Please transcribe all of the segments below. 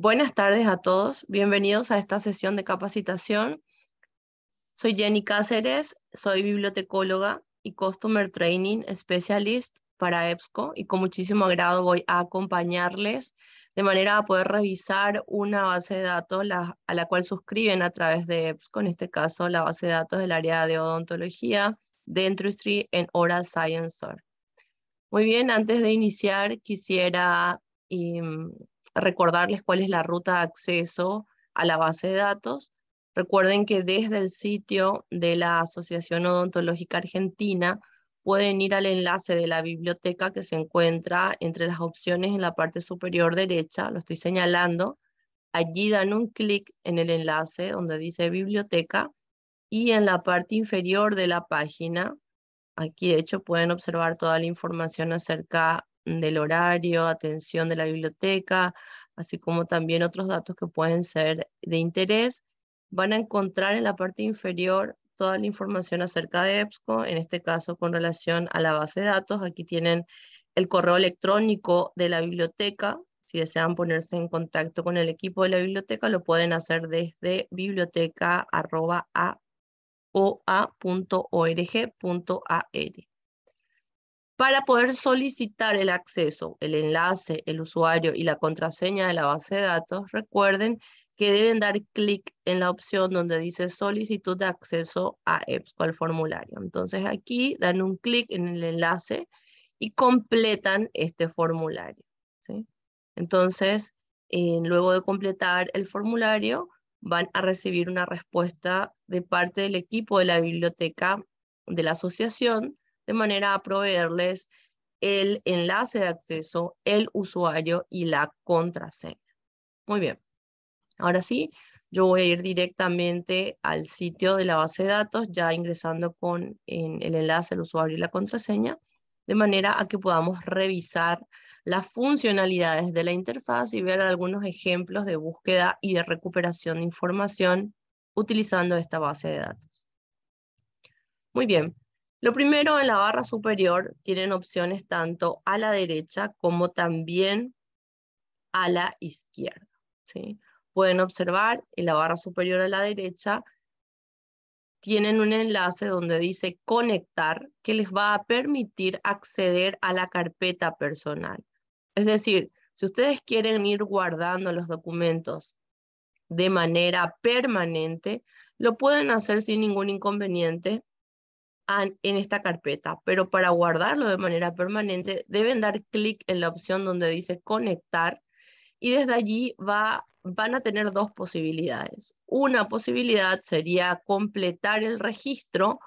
Buenas tardes a todos, bienvenidos a esta sesión de capacitación. Soy Jenny Cáceres, soy bibliotecóloga y Customer Training Specialist para EBSCO y con muchísimo agrado voy a acompañarles de manera a poder revisar una base de datos a la cual suscriben a través de EBSCO, en este caso la base de datos del área de odontología, de Street en Oral Science. Muy bien, antes de iniciar quisiera recordarles cuál es la ruta de acceso a la base de datos. Recuerden que desde el sitio de la Asociación Odontológica Argentina pueden ir al enlace de la biblioteca que se encuentra entre las opciones en la parte superior derecha, lo estoy señalando. Allí dan un clic en el enlace donde dice biblioteca y en la parte inferior de la página, aquí de hecho pueden observar toda la información acerca del horario, atención de la biblioteca, así como también otros datos que pueden ser de interés. Van a encontrar en la parte inferior toda la información acerca de EBSCO, en este caso con relación a la base de datos. Aquí tienen el correo electrónico de la biblioteca. Si desean ponerse en contacto con el equipo de la biblioteca, lo pueden hacer desde biblioteca.org.ar para poder solicitar el acceso, el enlace, el usuario y la contraseña de la base de datos, recuerden que deben dar clic en la opción donde dice solicitud de acceso a EBSCO al formulario. Entonces aquí dan un clic en el enlace y completan este formulario. Entonces, eh, luego de completar el formulario, van a recibir una respuesta de parte del equipo de la biblioteca de la asociación de manera a proveerles el enlace de acceso, el usuario y la contraseña. Muy bien. Ahora sí, yo voy a ir directamente al sitio de la base de datos, ya ingresando con el enlace, el usuario y la contraseña, de manera a que podamos revisar las funcionalidades de la interfaz y ver algunos ejemplos de búsqueda y de recuperación de información utilizando esta base de datos. Muy bien, lo primero, en la barra superior tienen opciones tanto a la derecha como también a la izquierda. Pueden observar en la barra superior a la derecha tienen un enlace donde dice conectar que les va a permitir acceder a la carpeta personal. Es decir, si ustedes quieren ir guardando los documentos de manera permanente, lo pueden hacer sin ningún inconveniente en esta carpeta, pero para guardarlo de manera permanente deben dar clic en la opción donde dice conectar y desde allí va, van a tener dos posibilidades. Una posibilidad sería completar el registro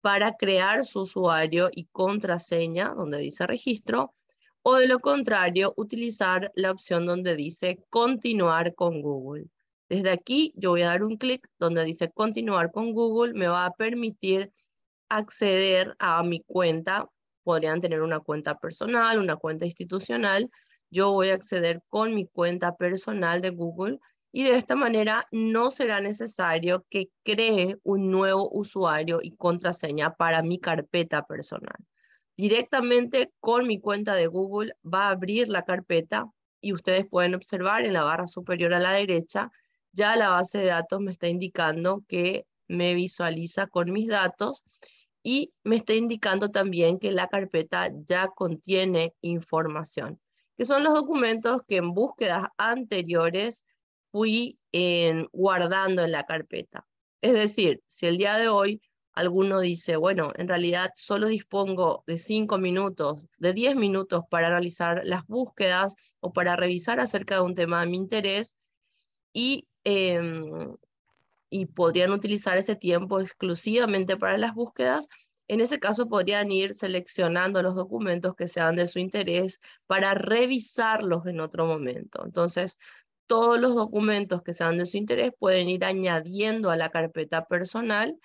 para crear su usuario y contraseña, donde dice registro, o de lo contrario, utilizar la opción donde dice continuar con Google. Desde aquí yo voy a dar un clic donde dice continuar con Google, me va a permitir acceder a mi cuenta. Podrían tener una cuenta personal, una cuenta institucional. Yo voy a acceder con mi cuenta personal de Google y de esta manera no será necesario que cree un nuevo usuario y contraseña para mi carpeta personal. Directamente con mi cuenta de Google va a abrir la carpeta y ustedes pueden observar en la barra superior a la derecha, ya la base de datos me está indicando que me visualiza con mis datos y me está indicando también que la carpeta ya contiene información, que son los documentos que en búsquedas anteriores fui guardando en la carpeta. Es decir, si el día de hoy alguno dice, bueno, en realidad solo dispongo de 5 minutos, de 10 minutos para realizar las búsquedas o para revisar acerca de un tema de mi interés y em, y podrían utilizar ese tiempo exclusivamente para las búsquedas, en ese caso podrían ir seleccionando los documentos que sean de su interés para revisarlos en otro momento. Entonces, todos los documentos que sean de su interés pueden ir añadiendo a la carpeta personal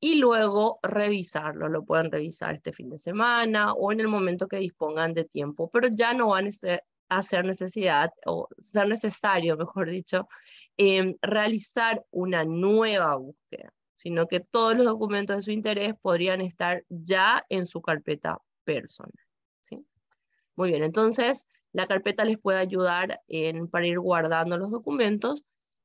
y luego revisarlos Lo pueden revisar este fin de semana o en el momento que dispongan de tiempo, pero ya no van a hacer necesidad o ser necesario, mejor dicho, Em, realizar una nueva búsqueda, sino que todos los documentos de su interés podrían estar ya en su carpeta personal. ¿sí? Muy bien, entonces la carpeta les puede ayudar en, para ir guardando los documentos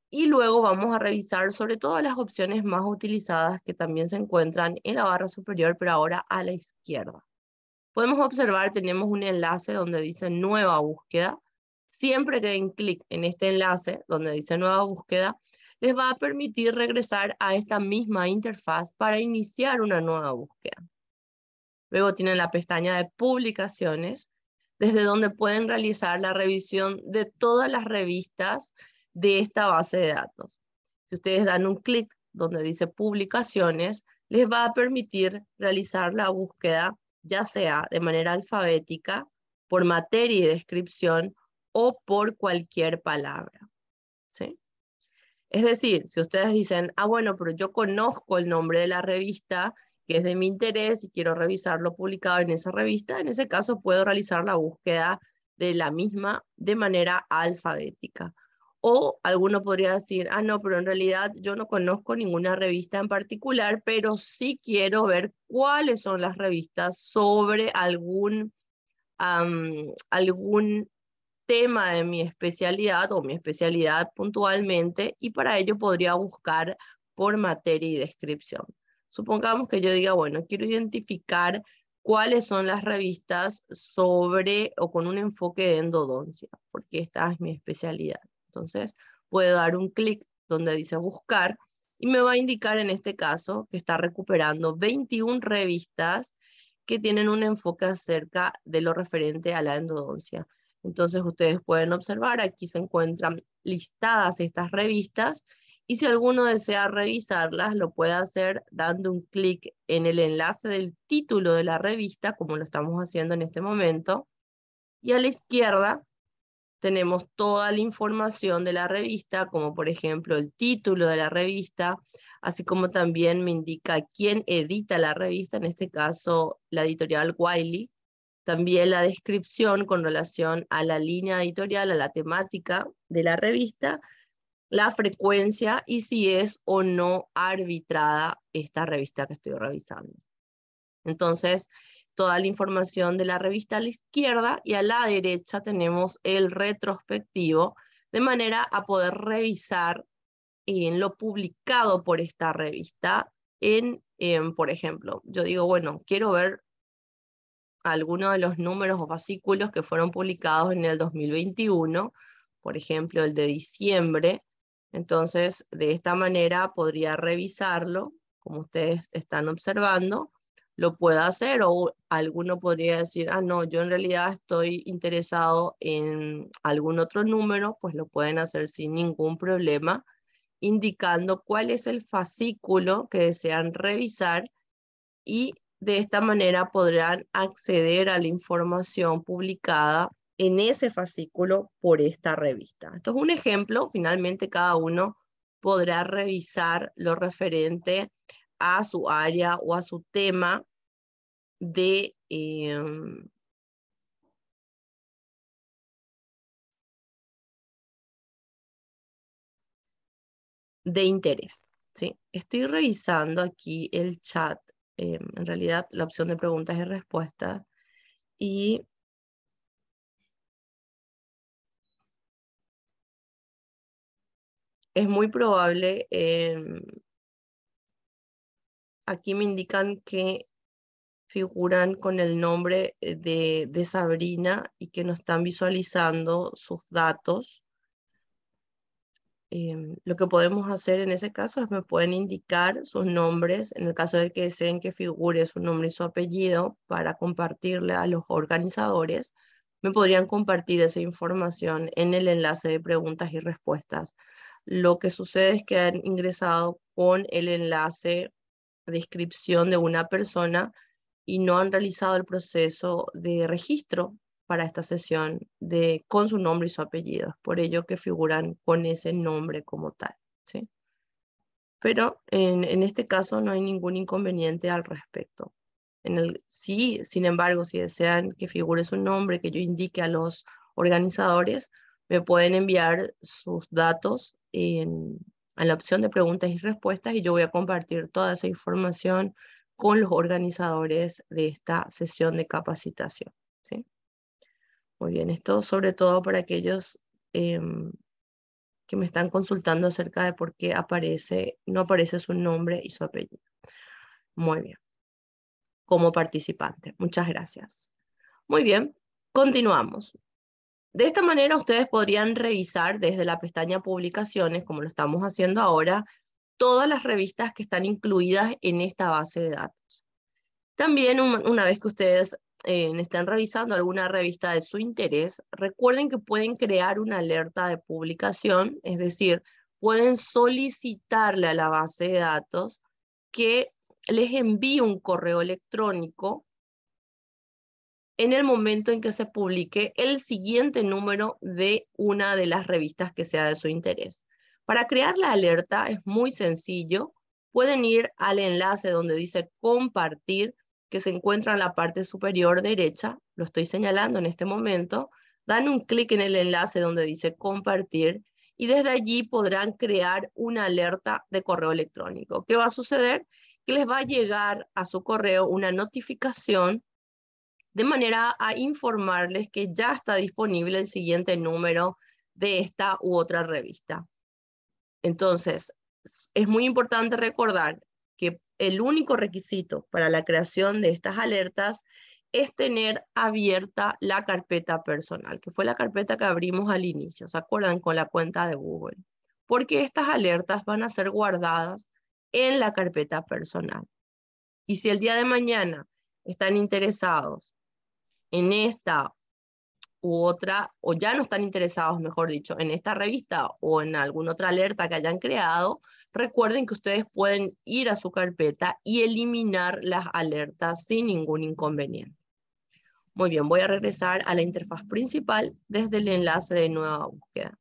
y luego vamos a revisar sobre todo las opciones más utilizadas que también se encuentran en la barra superior, pero ahora a la izquierda. Podemos observar, tenemos un enlace donde dice nueva búsqueda Siempre que den clic en este enlace donde dice nueva búsqueda, les va a permitir regresar a esta misma interfaz para iniciar una nueva búsqueda. Luego tienen la pestaña de publicaciones, desde donde pueden realizar la revisión de todas las revistas de esta base de datos. Si ustedes dan un clic donde dice publicaciones, les va a permitir realizar la búsqueda ya sea de manera alfabética, por materia y descripción, o por cualquier palabra. ¿sí? Es decir, si ustedes dicen, ah, bueno, pero yo conozco el nombre de la revista que es de mi interés y quiero revisar lo publicado en esa revista, en ese caso puedo realizar la búsqueda de la misma de manera alfabética. O alguno podría decir, ah, no, pero en realidad yo no conozco ninguna revista en particular, pero sí quiero ver cuáles son las revistas sobre algún, algún tema de mi especialidad o mi especialidad puntualmente y para ello podría buscar por materia y descripción. Supongamos que yo diga, bueno, quiero identificar cuáles son las revistas sobre o con un enfoque de endodoncia, porque esta es mi especialidad. Entonces, puedo dar un clic donde dice buscar y me va a indicar en este caso que está recuperando 21 revistas que tienen un enfoque acerca de lo referente a la endodoncia. Entonces ustedes pueden observar, aquí se encuentran listadas estas revistas y si alguno desea revisarlas, lo puede hacer dando un clic en el enlace del título de la revista, como lo estamos haciendo en este momento. Y a la izquierda tenemos toda la información de la revista, como por ejemplo el título de la revista, así como también me indica quién edita la revista, en este caso la editorial Wiley, también la descripción con relación a la línea editorial, a la temática de la revista, la frecuencia y si es o no arbitrada esta revista que estoy revisando. Entonces, toda la información de la revista a la izquierda y a la derecha tenemos el retrospectivo, de manera a poder revisar en lo publicado por esta revista en, por ejemplo, yo digo, bueno, quiero ver algunos de los números o fascículos que fueron publicados en el 2021, por ejemplo, el de diciembre. Entonces, de esta manera podría revisarlo, como ustedes están observando, lo pueda hacer o alguno podría decir, ah, no, yo en realidad estoy interesado en algún otro número, pues lo pueden hacer sin ningún problema, indicando cuál es el fascículo que desean revisar y de esta manera podrán acceder a la información publicada en ese fascículo por esta revista. Esto es un ejemplo, finalmente cada uno podrá revisar lo referente a su área o a su tema de, em, de interés. ¿sí? Estoy revisando aquí el chat eh, en realidad la opción de preguntas y respuestas. Y es muy probable, em, aquí me indican que figuran con el nombre eh, de, de Sabrina y que no están visualizando sus datos. Em, lo que podemos hacer en ese caso es me pueden indicar sus nombres, en el caso de que deseen que figure su nombre y su apellido para compartirle a los organizadores, me podrían compartir esa información en el enlace de preguntas y respuestas. Lo que sucede es que han ingresado con el enlace descripción de una persona y no han realizado el proceso de registro para esta sesión de, con su nombre y su apellido, por ello que figuran con ese nombre como tal. ¿sí? Pero en, en este caso no hay ningún inconveniente al respecto. En el, sí, sin embargo, si desean que figure su nombre, que yo indique a los organizadores, me pueden enviar sus datos en, la opción de preguntas y respuestas y yo voy a compartir toda esa información con los organizadores de esta sesión de capacitación. ¿sí? Muy bien, esto sobre todo para aquellos em, que me están consultando acerca de por qué aparece, no aparece su nombre y su apellido. Muy bien. Como participante. Muchas gracias. Muy bien, continuamos. De esta manera ustedes podrían revisar desde la pestaña publicaciones, como lo estamos haciendo ahora, todas las revistas que están incluidas en esta base de datos. También una vez que ustedes eh, están estén revisando alguna revista de su interés, recuerden que pueden crear una alerta de publicación, es decir, pueden solicitarle a la base de datos que les envíe un correo electrónico en el momento en que se publique el siguiente número de una de las revistas que sea de su interés. Para crear la alerta es muy sencillo. Pueden ir al enlace donde dice compartir que se encuentra en la parte superior derecha, lo estoy señalando en este momento, dan un clic en el enlace donde dice compartir y desde allí podrán crear una alerta de correo electrónico. ¿Qué va a suceder? Que les va a llegar a su correo una notificación de manera a informarles que ya está disponible el siguiente número de esta u otra revista. Entonces, es muy importante recordar, que el único requisito para la creación de estas alertas es tener abierta la carpeta personal, que fue la carpeta que abrimos al inicio, ¿se acuerdan? Con la cuenta de Google. Porque estas alertas van a ser guardadas en la carpeta personal. Y si el día de mañana están interesados en esta u otra, o ya no están interesados, mejor dicho, en esta revista o en alguna otra alerta que hayan creado, Recuerden que ustedes pueden ir a su carpeta y eliminar las alertas sin ningún inconveniente. Muy bien, voy a regresar a la interfaz principal desde el enlace de nueva búsqueda.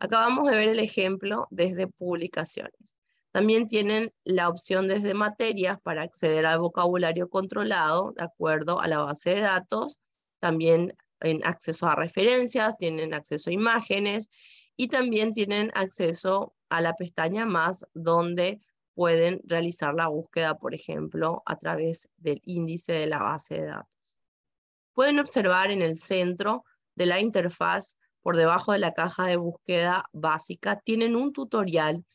Acabamos de ver el ejemplo desde publicaciones. También tienen la opción desde materias para acceder al vocabulario controlado de acuerdo a la base de datos. También en acceso a referencias, tienen acceso a imágenes y también tienen acceso a la pestaña más donde pueden realizar la búsqueda, por ejemplo, a través del índice de la base de datos. Pueden observar en el centro de la interfaz, por debajo de la caja de búsqueda básica, tienen un tutorial,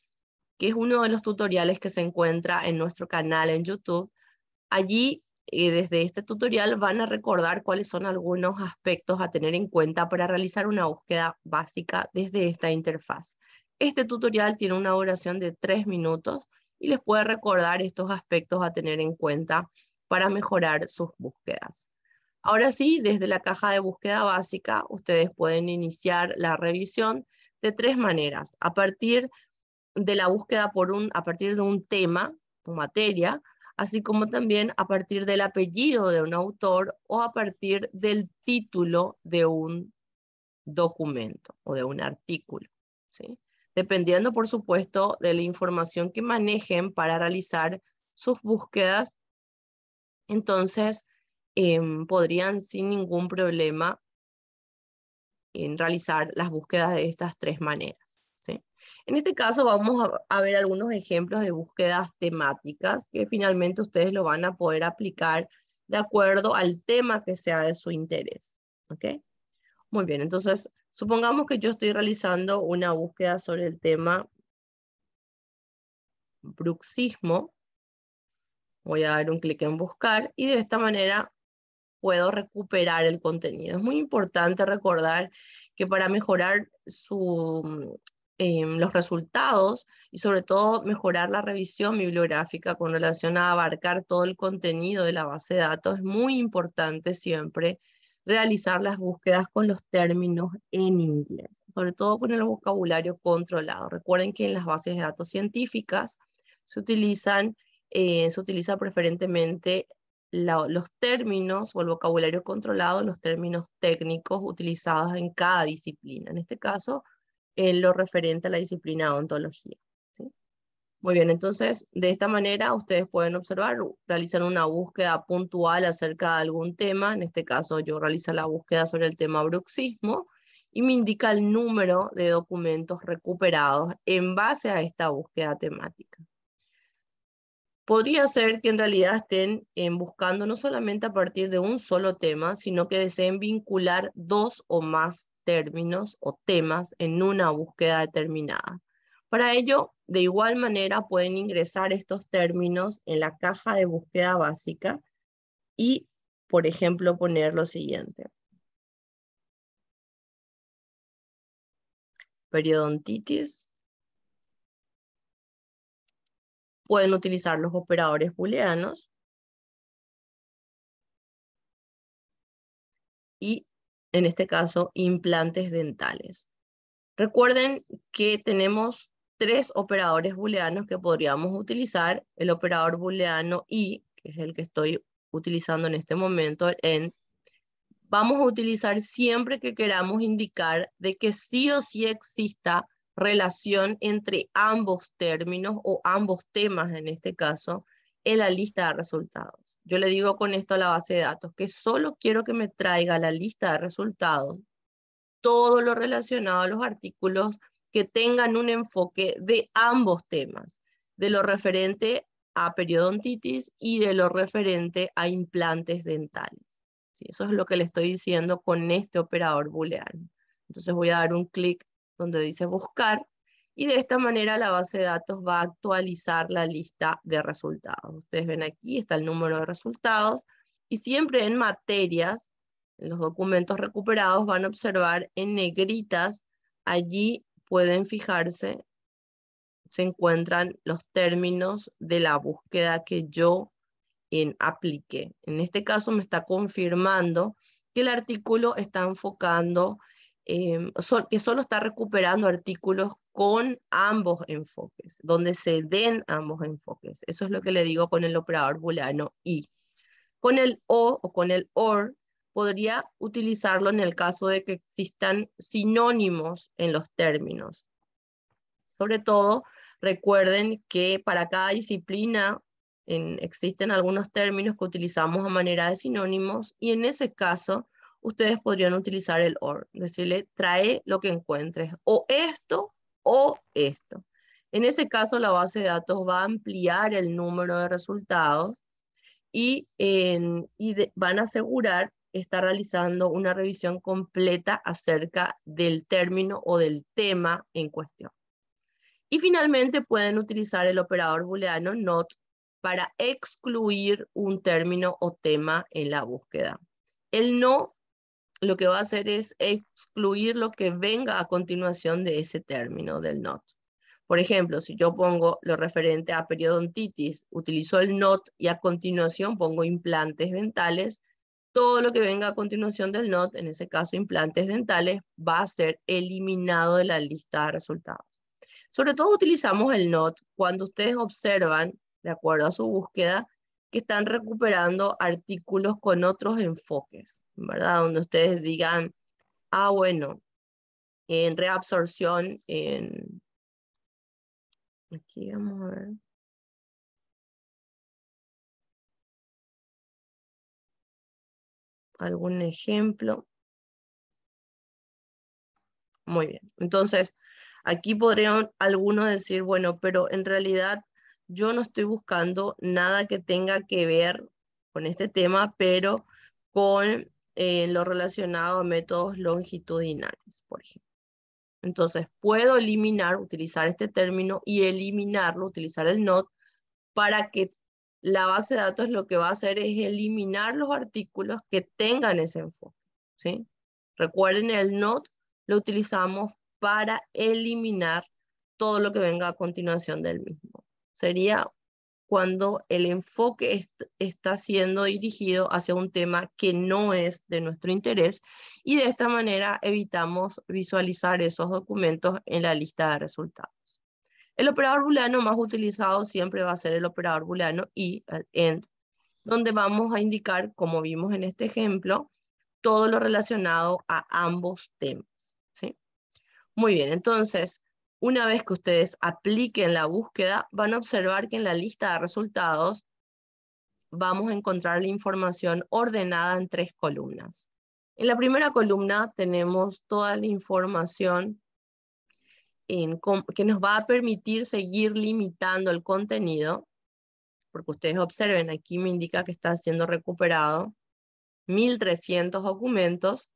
que es uno de los tutoriales que se encuentra en nuestro canal en YouTube. Allí, eh, desde este tutorial, van a recordar cuáles son algunos aspectos a tener en cuenta para realizar una búsqueda básica desde esta interfaz. Este tutorial tiene una duración de tres minutos y les puede recordar estos aspectos a tener en cuenta para mejorar sus búsquedas. Ahora sí, desde la caja de búsqueda básica, ustedes pueden iniciar la revisión de tres maneras. A partir de la búsqueda por un, a partir de un tema o materia, así como también a partir del apellido de un autor o a partir del título de un documento o de un artículo. ¿sí? dependiendo, por supuesto, de la información que manejen para realizar sus búsquedas. Entonces, em, podrían sin ningún problema en realizar las búsquedas de estas tres maneras. En este caso vamos a, ver algunos ejemplos de búsquedas temáticas que finalmente ustedes lo van a poder aplicar de acuerdo al tema que sea de su interés. Muy bien, entonces Supongamos que yo estoy realizando una búsqueda sobre el tema bruxismo. Voy a dar un clic en buscar y de esta manera puedo recuperar el contenido. Es muy importante recordar que para mejorar em, los resultados y sobre todo mejorar la revisión bibliográfica con relación a abarcar todo el contenido de la base de datos es muy importante siempre realizar las búsquedas con los términos en inglés, sobre todo con el vocabulario controlado. Recuerden que en las bases de datos científicas se, utilizan, eh, se utiliza preferentemente los términos o el vocabulario controlado, los términos técnicos utilizados en cada disciplina. En este caso, en lo referente a la disciplina de ontología. Muy bien, entonces de esta manera ustedes pueden observar, realizan una búsqueda puntual acerca de algún tema, en este caso yo realizo la búsqueda sobre el tema bruxismo y me indica el número de documentos recuperados en base a esta búsqueda temática. Podría ser que en realidad estén en eh, buscando no solamente a partir de un solo tema, sino que deseen vincular dos o más términos o temas en una búsqueda determinada. Para ello, de igual manera pueden ingresar estos términos en la caja de búsqueda básica y, por ejemplo, poner lo siguiente. Periodontitis. Pueden utilizar los operadores booleanos. Y, en este caso, implantes dentales. Recuerden que tenemos tres operadores booleanos que podríamos utilizar. El operador booleano y, que es el que estoy utilizando en este momento, el end, vamos a utilizar siempre que queramos indicar de que sí o sí exista relación entre ambos términos o ambos temas en este caso en la lista de resultados. Yo le digo con esto a la base de datos que solo quiero que me traiga la lista de resultados todo lo relacionado a los artículos que tengan un enfoque de ambos temas, de lo referente a periodontitis y de lo referente a implantes dentales. eso es lo que le estoy diciendo con este operador booleano. Entonces voy a dar un clic donde dice buscar y de esta manera la base de datos va a actualizar la lista de resultados. Ustedes ven aquí, está el número de resultados y siempre en materias, en los documentos recuperados van a observar en negritas allí pueden fijarse, se encuentran los términos de la búsqueda que yo en apliqué. En este caso me está confirmando que el artículo está enfocando, em, que solo está recuperando artículos con ambos enfoques, donde se den ambos enfoques. Eso es lo que le digo con el operador booleano y. Con el o o con el or podría utilizarlo en el caso de que existan sinónimos en los términos. Sobre todo, recuerden que para cada disciplina existen algunos términos que utilizamos a manera de sinónimos y en ese caso ustedes podrían utilizar el or, decirle trae lo que encuentres, o esto o esto. En ese caso la base de datos va a ampliar el número de resultados y, van a asegurar está realizando una revisión completa acerca del término o del tema en cuestión. Y finalmente pueden utilizar el operador booleano not para excluir un término o tema en la búsqueda. El no lo que va a hacer es excluir lo que venga a continuación de ese término del not. Por ejemplo, si yo pongo lo referente a periodontitis, utilizo el NOT y a continuación pongo implantes dentales, todo lo que venga a continuación del NOT, en ese caso implantes dentales, va a ser eliminado de la lista de resultados. Sobre todo utilizamos el NOT cuando ustedes observan, de acuerdo a su búsqueda, que están recuperando artículos con otros enfoques, ¿verdad? Donde ustedes digan, ah, bueno, en reabsorción, en... Aquí vamos a ver. algún ejemplo. Muy bien, entonces aquí podrían algunos decir, bueno, pero en realidad yo no estoy buscando nada que tenga que ver con este tema, pero con eh, lo relacionado a métodos longitudinales, por ejemplo. Entonces, puedo eliminar, utilizar este término y eliminarlo, utilizar el NOT, para que la base de datos lo que va a hacer es eliminar los artículos que tengan ese enfoque. ¿sí? Recuerden, el NOT lo utilizamos para eliminar todo lo que venga a continuación del mismo. Sería cuando el enfoque está siendo dirigido hacia un tema que no es de nuestro interés y de esta manera evitamos visualizar esos documentos en la lista de resultados. El operador booleano más utilizado siempre va a ser el operador booleano y el end, donde vamos a indicar, como vimos en este ejemplo, todo lo relacionado a ambos temas. ¿sí? Muy bien, entonces, una vez que ustedes apliquen la búsqueda, van a observar que en la lista de resultados vamos a encontrar la información ordenada en tres columnas. En la primera columna tenemos toda la información que nos va a permitir seguir limitando el contenido, porque ustedes observen, aquí me indica que está siendo recuperado 1.300 documentos.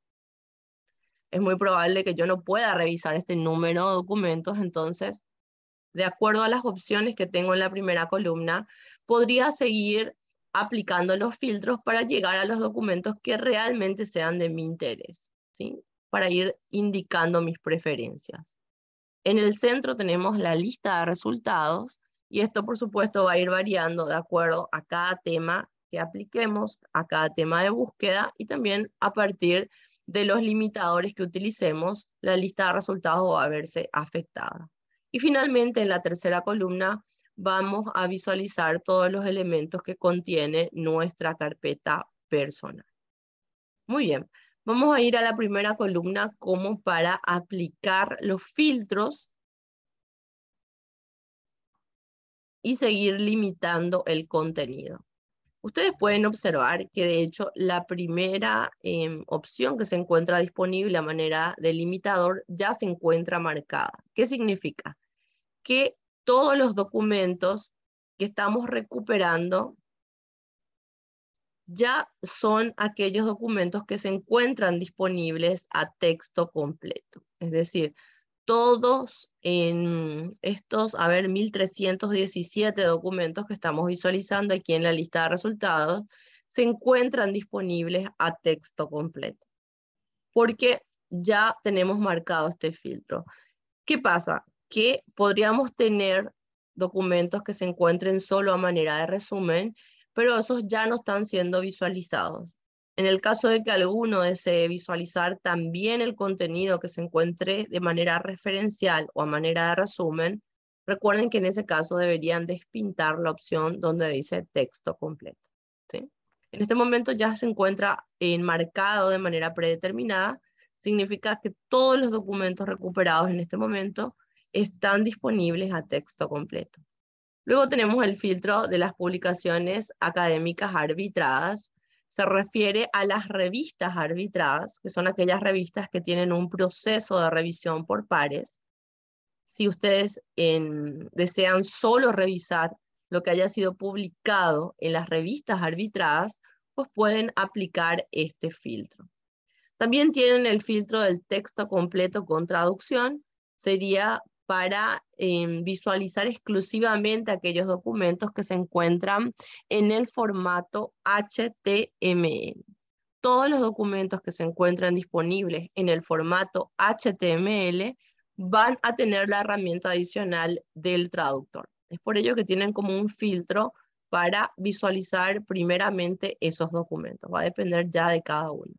Es muy probable que yo no pueda revisar este número de documentos, entonces, de acuerdo a las opciones que tengo en la primera columna, podría seguir aplicando los filtros para llegar a los documentos que realmente sean de mi interés, ¿sí? para ir indicando mis preferencias. En el centro tenemos la lista de resultados y esto por supuesto va a ir variando de acuerdo a cada tema que apliquemos, a cada tema de búsqueda y también a partir de los limitadores que utilicemos, la lista de resultados va a verse afectada. Y finalmente en la tercera columna vamos a visualizar todos los elementos que contiene nuestra carpeta personal. Muy bien, Vamos a ir a la primera columna como para aplicar los filtros y seguir limitando el contenido. Ustedes pueden observar que de hecho la primera em, opción que se encuentra disponible a manera del limitador ya se encuentra marcada. ¿Qué significa? Que todos los documentos que estamos recuperando ya son aquellos documentos que se encuentran disponibles a texto completo. Es decir, todos en estos, a ver, 1317 documentos que estamos visualizando aquí en la lista de resultados, se encuentran disponibles a texto completo. Porque ya tenemos marcado este filtro. ¿Qué pasa? Que podríamos tener documentos que se encuentren solo a manera de resumen pero esos ya no están siendo visualizados. En el caso de que alguno desee visualizar también el contenido que se encuentre de manera referencial o a manera de resumen, recuerden que en ese caso deberían despintar la opción donde dice texto completo. En este momento ya se encuentra enmarcado de manera predeterminada, significa que todos los documentos recuperados en este momento están disponibles a texto completo. Luego tenemos el filtro de las publicaciones académicas arbitradas. Se refiere a las revistas arbitradas, que son aquellas revistas que tienen un proceso de revisión por pares. Si ustedes desean solo revisar lo que haya sido publicado en las revistas arbitradas, pues pueden aplicar este filtro. También tienen el filtro del texto completo con traducción, sería para em, visualizar exclusivamente aquellos documentos que se encuentran en el formato HTML. Todos los documentos que se encuentran disponibles en el formato HTML van a tener la herramienta adicional del traductor. Es por ello que tienen como un filtro para visualizar primeramente esos documentos. Va a depender ya de cada uno.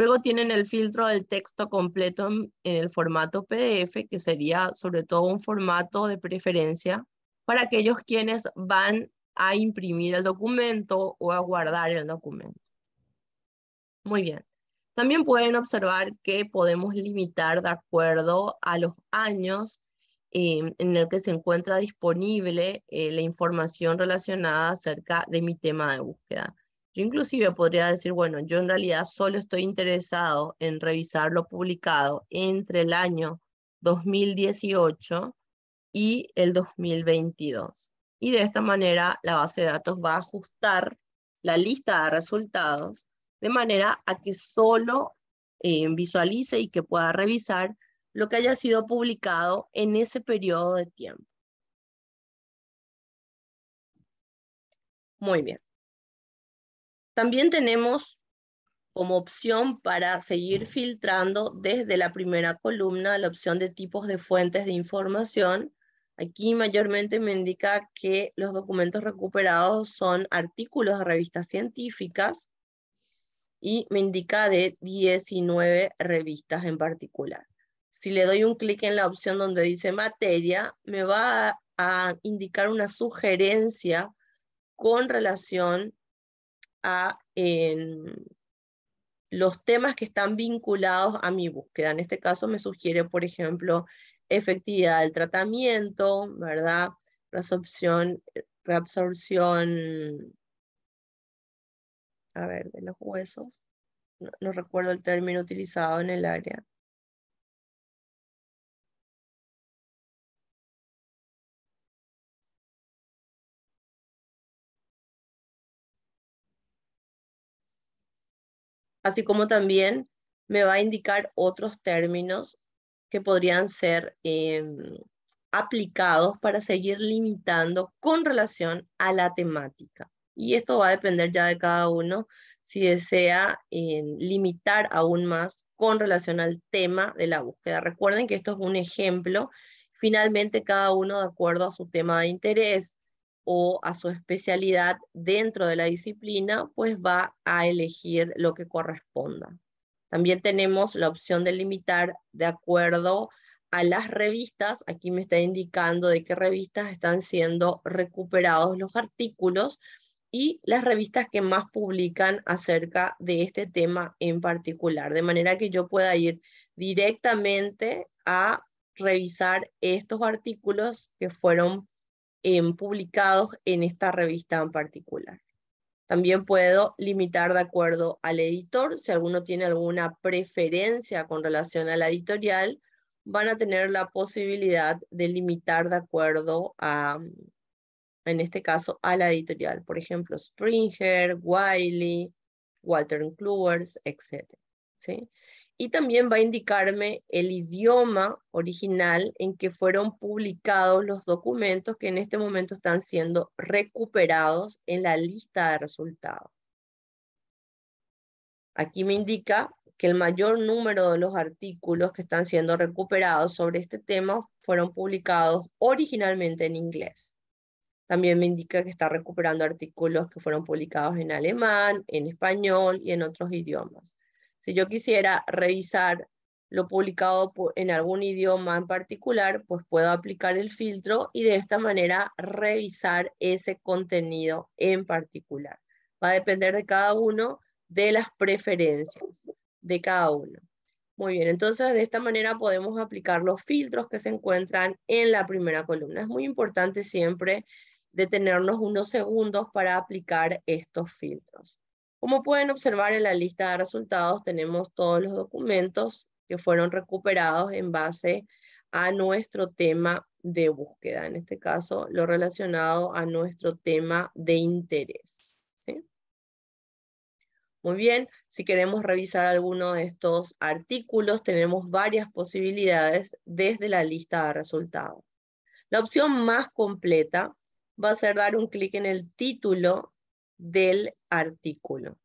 Luego tienen el filtro del texto completo en, el formato PDF, que sería sobre todo un formato de preferencia para aquellos quienes van a imprimir el documento o a guardar el documento. Muy bien. También pueden observar que podemos limitar de acuerdo a los años em, en el que se encuentra disponible eh, la información relacionada acerca de mi tema de búsqueda. Yo inclusive podría decir, bueno, yo en realidad solo estoy interesado en revisar lo publicado entre el año 2018 y el 2022. Y de esta manera la base de datos va a ajustar la lista de resultados de manera a que solo eh, visualice y que pueda revisar lo que haya sido publicado en ese periodo de tiempo. Muy bien. También tenemos como opción para seguir filtrando desde la primera columna la opción de tipos de fuentes de información. Aquí mayormente me indica que los documentos recuperados son artículos de revistas científicas y me indica de 19 revistas en particular. Si le doy un clic en la opción donde dice materia, me va a indicar una sugerencia con relación a los temas que están vinculados a mi búsqueda. En este caso me sugiere, por ejemplo, efectividad del tratamiento, ¿verdad? Reabsorción, eh, reabsorción, a ver, de los huesos. no recuerdo el término utilizado en el área. así como también me va a indicar otros términos que podrían ser em, aplicados para seguir limitando con relación a la temática. Y esto va a depender ya de cada uno si desea limitar aún más con relación al tema de la búsqueda. Recuerden que esto es un ejemplo. Finalmente, cada uno de acuerdo a su tema de interés o a su especialidad dentro de la disciplina, pues va a elegir lo que corresponda. También tenemos la opción de limitar de acuerdo a las revistas. Aquí me está indicando de qué revistas están siendo recuperados los artículos y las revistas que más publican acerca de este tema en particular, de manera que yo pueda ir directamente a revisar estos artículos que fueron publicados en esta revista en particular. También puedo limitar de acuerdo al editor, si alguno tiene alguna preferencia con relación a la editorial, van a tener la posibilidad de limitar de acuerdo a, en este caso, a la editorial. Por ejemplo, Springer, Wiley, Walter Kluwer, etc. ¿sí? y también va a indicarme el idioma original en que fueron publicados los documentos que en este momento están siendo recuperados en la lista de resultados. Aquí me indica que el mayor número de los artículos que están siendo recuperados sobre este tema fueron publicados originalmente en inglés. También me indica que está recuperando artículos que fueron publicados en alemán, en español y en otros idiomas. Si yo quisiera revisar lo publicado en algún idioma en particular, pues puedo aplicar el filtro y de esta manera revisar ese contenido en particular. Va a depender de cada uno, de las preferencias de cada uno. Muy bien, entonces de esta manera podemos aplicar los filtros que se encuentran en la primera columna. Es muy importante siempre detenernos unos segundos para aplicar estos filtros. Como pueden observar en la lista de resultados, tenemos todos los documentos que fueron recuperados en base a nuestro tema de búsqueda, en este caso lo relacionado a nuestro tema de interés. Muy bien, si queremos revisar alguno de estos artículos, tenemos varias posibilidades desde la lista de resultados. La opción más completa va a ser dar un clic en el título del artículo.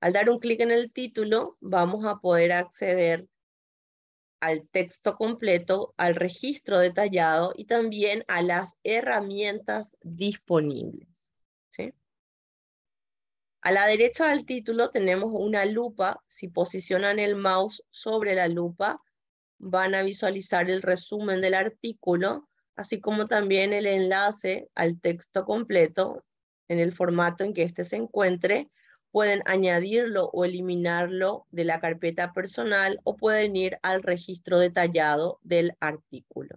Al dar un clic en el título, vamos a poder acceder al texto completo, al registro detallado y también a las herramientas disponibles. ¿sí? A la derecha del título tenemos una lupa. Si posicionan el mouse sobre la lupa, van a visualizar el resumen del artículo, así como también el enlace al texto completo en el formato en que éste se encuentre, pueden añadirlo o eliminarlo de la carpeta personal o pueden ir al registro detallado del artículo.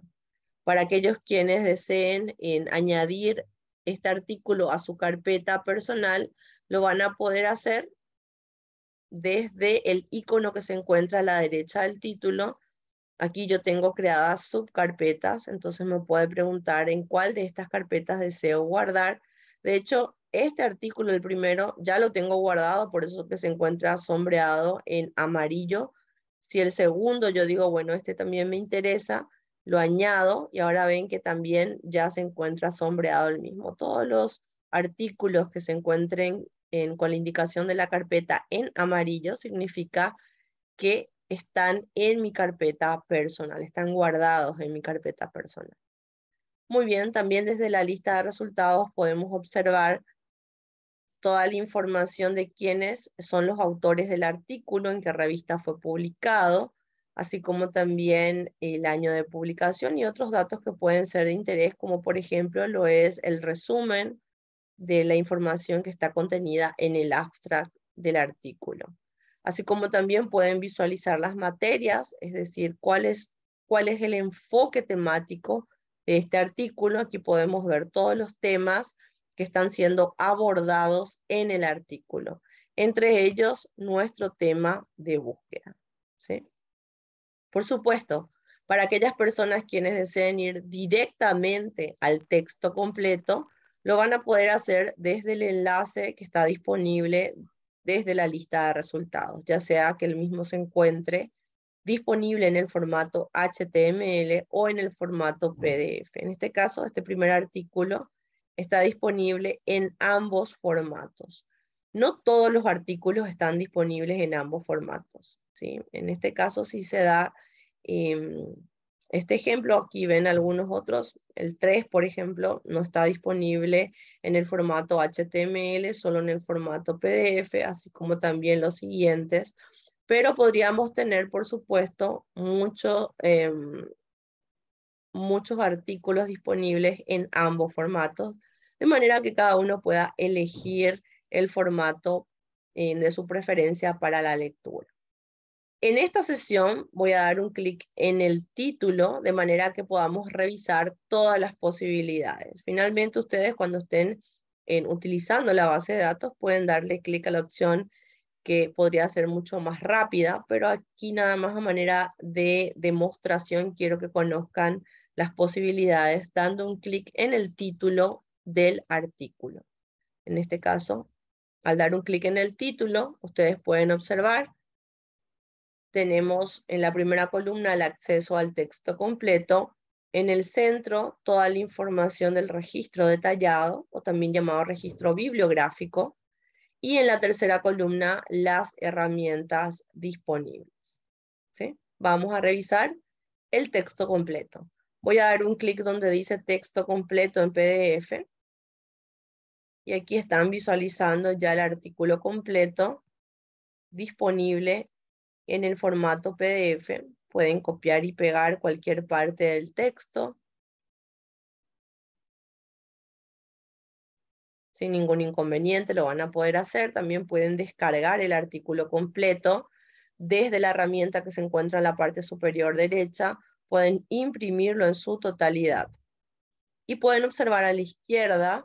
Para aquellos quienes deseen en añadir este artículo a su carpeta personal, lo van a poder hacer desde el icono que se encuentra a la derecha del título. Aquí yo tengo creadas subcarpetas, entonces me puede preguntar en cuál de estas carpetas deseo guardar de hecho, este artículo, el primero, ya lo tengo guardado, por eso que se encuentra sombreado en amarillo. Si el segundo yo digo, bueno, este también me interesa, lo añado y ahora ven que también ya se encuentra sombreado el mismo. Todos los artículos que se encuentren con la indicación de la carpeta en amarillo significa que están en mi carpeta personal, están guardados en mi carpeta personal. Muy bien, también desde la lista de resultados podemos observar toda la información de quiénes son los autores del artículo, en qué revista fue publicado, así como también el año de publicación y otros datos que pueden ser de interés, como por ejemplo lo es el resumen de la información que está contenida en el abstract del artículo. Así como también pueden visualizar las materias, es decir, cuál es, cuál es el enfoque temático de este artículo. Aquí podemos ver todos los temas que están siendo abordados en el artículo. Entre ellos, nuestro tema de búsqueda. Por supuesto, para aquellas personas quienes deseen ir directamente al texto completo, lo van a poder hacer desde el enlace que está disponible desde la lista de resultados, ya sea que el mismo se encuentre disponible en el formato HTML o en el formato PDF. En este caso, este primer artículo está disponible en ambos formatos. No todos los artículos están disponibles en ambos formatos. ¿sí? En este caso si se da em, este ejemplo. Aquí ven algunos otros. El 3, por ejemplo, no está disponible en el formato HTML, solo en el formato PDF, así como también los siguientes pero podríamos tener, por supuesto, em, muchos artículos disponibles en ambos formatos, de manera que cada uno pueda elegir el formato eh, de su preferencia para la lectura. En esta sesión voy a dar un clic en el título de manera que podamos revisar todas las posibilidades. Finalmente ustedes cuando estén en, utilizando la base de datos pueden darle clic a la opción que podría ser mucho más rápida, pero aquí nada más a manera de demostración quiero que conozcan las posibilidades dando un clic en el título del artículo. En este caso, al dar un clic en el título, ustedes pueden observar, tenemos en la primera columna el acceso al texto completo, en el centro toda la información del registro detallado o también llamado registro bibliográfico, y en la tercera columna, las herramientas disponibles. ¿Sí? Vamos a revisar el texto completo. Voy a dar un clic donde dice texto completo en PDF. Y aquí están visualizando ya el artículo completo disponible en el formato PDF. Pueden copiar y pegar cualquier parte del texto sin ningún inconveniente, lo van a poder hacer. También pueden descargar el artículo completo desde la herramienta que se encuentra en la parte superior derecha, pueden imprimirlo en su totalidad. Y pueden observar a la izquierda,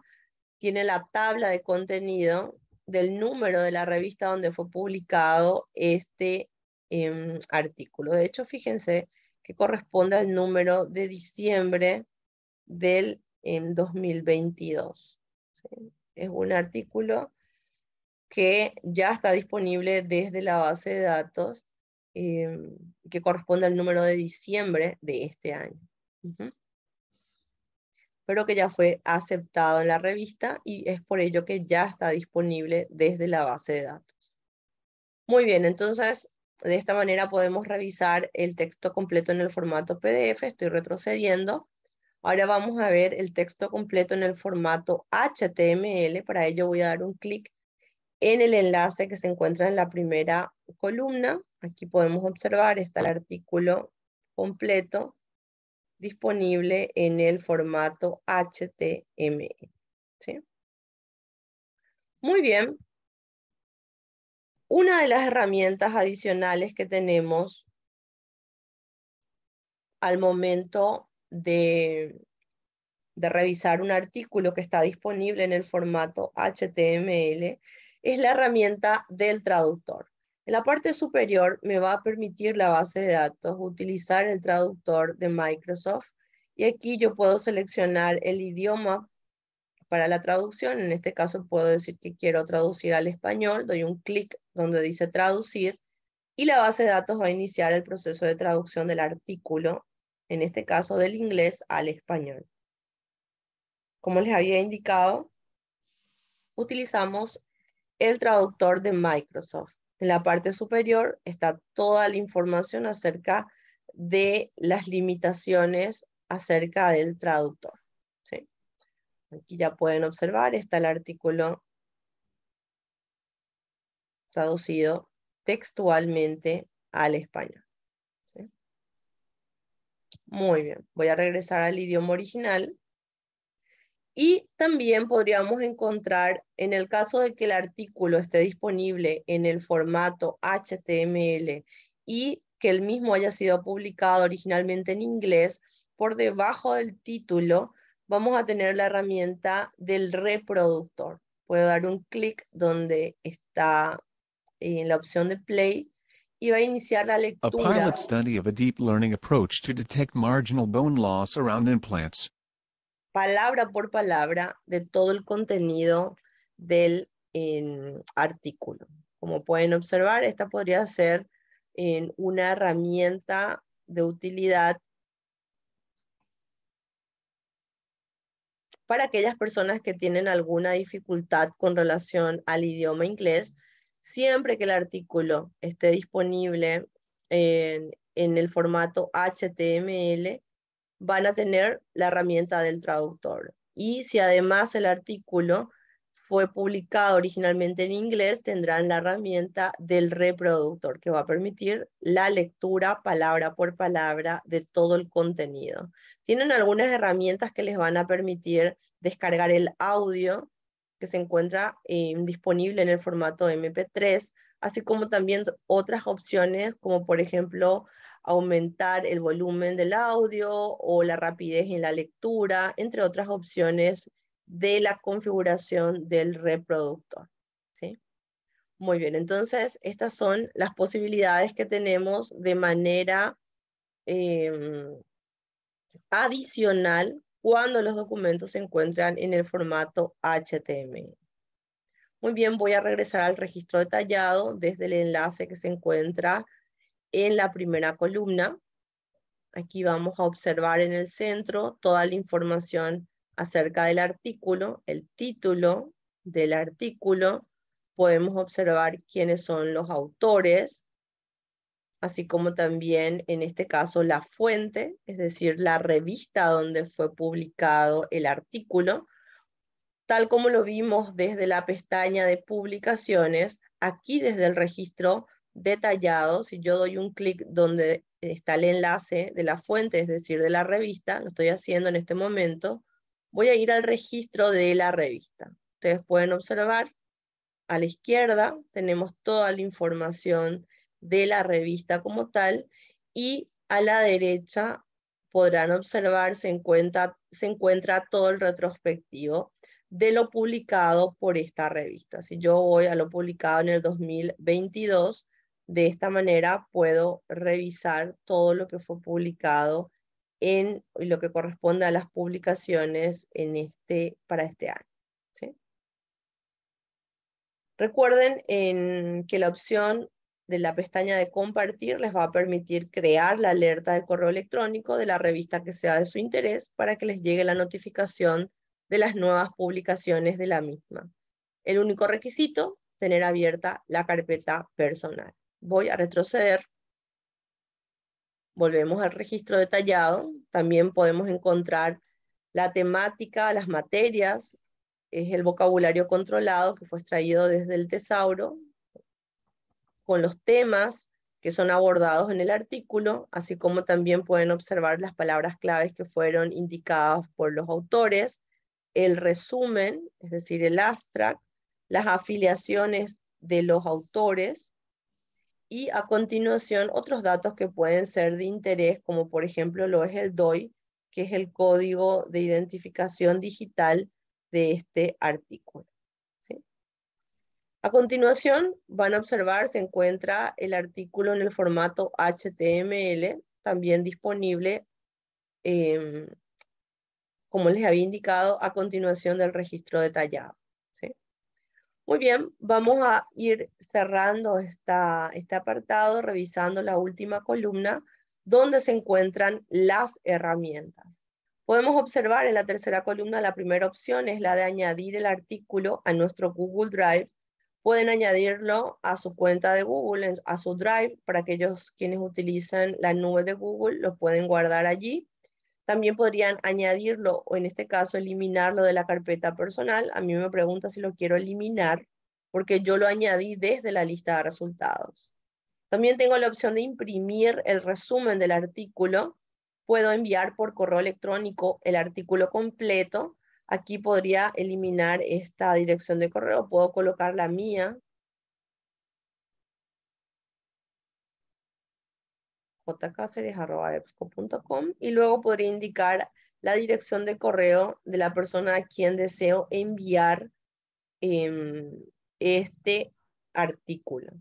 tiene la tabla de contenido del número de la revista donde fue publicado este em, artículo. De hecho, fíjense que corresponde al número de diciembre del 2022. Em, es un artículo que ya está disponible desde la base de datos em, que corresponde al número de diciembre de este año. Pero que ya fue aceptado en la revista y es por ello que ya está disponible desde la base de datos. Muy bien, entonces de esta manera podemos revisar el texto completo en el formato PDF. Estoy retrocediendo Ahora vamos a ver el texto completo en el formato HTML. Para ello voy a dar un clic en el enlace que se encuentra en la primera columna. Aquí podemos observar, está el artículo completo disponible en el formato HTML. Muy bien. Una de las herramientas adicionales que tenemos al momento de, revisar un artículo que está disponible en el formato HTML es la herramienta del traductor. En la parte superior me va a permitir la base de datos utilizar el traductor de Microsoft y aquí yo puedo seleccionar el idioma para la traducción. En este caso puedo decir que quiero traducir al español, doy un clic donde dice traducir y la base de datos va a iniciar el proceso de traducción del artículo en este caso del inglés al español. Como les había indicado, utilizamos el traductor de Microsoft. En la parte superior está toda la información acerca de las limitaciones acerca del traductor. Aquí ya pueden observar, está el artículo traducido textualmente al español. Muy bien, voy a regresar al idioma original. Y también podríamos encontrar, en el caso de que el artículo esté disponible en el formato HTML y que el mismo haya sido publicado originalmente en inglés, por debajo del título vamos a tener la herramienta del reproductor. Puedo dar un clic donde está en la opción de play y va a iniciar la lectura. Palabra por palabra de todo el contenido del artículo. Como pueden observar, esta podría ser en, una herramienta de utilidad para aquellas personas que tienen alguna dificultad con relación al idioma inglés siempre que el artículo esté disponible en, el formato HTML, van a tener la herramienta del traductor. Y si además el artículo fue publicado originalmente en inglés, tendrán la herramienta del reproductor que va a permitir la lectura palabra por palabra de todo el contenido. Tienen algunas herramientas que les van a permitir descargar el audio que se encuentra eh, disponible en el formato MP3, así como también otras opciones como por ejemplo aumentar el volumen del audio o la rapidez en la lectura, entre otras opciones de la configuración del reproductor. ¿sí? Muy bien, entonces estas son las posibilidades que tenemos de manera em, adicional cuando los documentos se encuentran en el formato HTML. Muy bien, voy a regresar al registro detallado desde el enlace que se encuentra en la primera columna. Aquí vamos a observar en el centro toda la información acerca del artículo, el título del artículo. Podemos observar quiénes son los autores, así como también en este caso la fuente, es decir, la revista donde fue publicado el artículo. Tal como lo vimos desde la pestaña de publicaciones, aquí desde el registro detallado, si yo doy un clic donde está el enlace de la fuente, es decir, de la revista, lo estoy haciendo en este momento, voy a ir al registro de la revista. Ustedes pueden observar, a la izquierda tenemos toda la información de la revista como tal y a la derecha podrán observar se encuentra, se encuentra todo el retrospectivo de lo publicado por esta revista. Si yo voy a lo publicado en el 2022, de esta manera puedo revisar todo lo que fue publicado en lo que corresponde a las publicaciones en este, para este año. Recuerden en que la opción de la pestaña de compartir les va a permitir crear la alerta de correo electrónico de la revista que sea de su interés para que les llegue la notificación de las nuevas publicaciones de la misma. El único requisito, tener abierta la carpeta personal. Voy a retroceder. Volvemos al registro detallado. También podemos encontrar la temática, las materias. Es el vocabulario controlado que fue extraído desde el tesauro con los temas que son abordados en el artículo, así como también pueden observar las palabras claves que fueron indicadas por los autores, el resumen, es decir, el abstract, las afiliaciones de los autores y a continuación otros datos que pueden ser de interés, como por ejemplo lo es el DOI, que es el código de identificación digital de este artículo. A continuación, van a observar, se encuentra el artículo en el formato HTML, también disponible, em, como les había indicado, a continuación del registro detallado. ¿sí? Muy bien, vamos a ir cerrando esta, este apartado, revisando la última columna, donde se encuentran las herramientas. Podemos observar en la tercera columna, la primera opción es la de añadir el artículo a nuestro Google Drive pueden añadirlo a su cuenta de Google, a su Drive, para aquellos quienes utilizan la nube de Google, lo pueden guardar allí. También podrían añadirlo o en este caso eliminarlo de la carpeta personal. A mí me pregunta si lo quiero eliminar porque yo lo añadí desde la lista de resultados. También tengo la opción de imprimir el resumen del artículo. Puedo enviar por correo electrónico el artículo completo Aquí podría eliminar esta dirección de correo, puedo colocar la mía, jcaceres.com y luego podría indicar la dirección de correo de la persona a quien deseo enviar em, este artículo.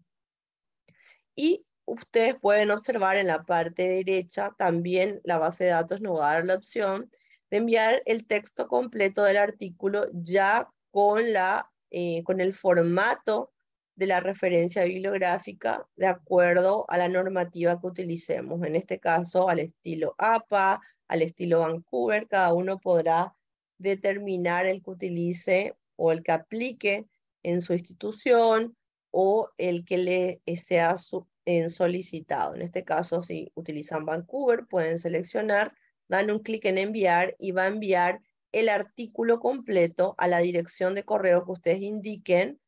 Y ustedes pueden observar en la parte derecha también la base de datos nos va a dar la opción de enviar el texto completo del artículo ya con, la, eh, con el formato de la referencia bibliográfica de acuerdo a la normativa que utilicemos, en este caso al estilo APA, al estilo Vancouver, cada uno podrá determinar el que utilice o el que aplique en su institución o el que le eh, sea en solicitado. En este caso, si utilizan Vancouver, pueden seleccionar dan un clic en enviar y va a enviar el artículo completo a la dirección de correo que ustedes indiquen,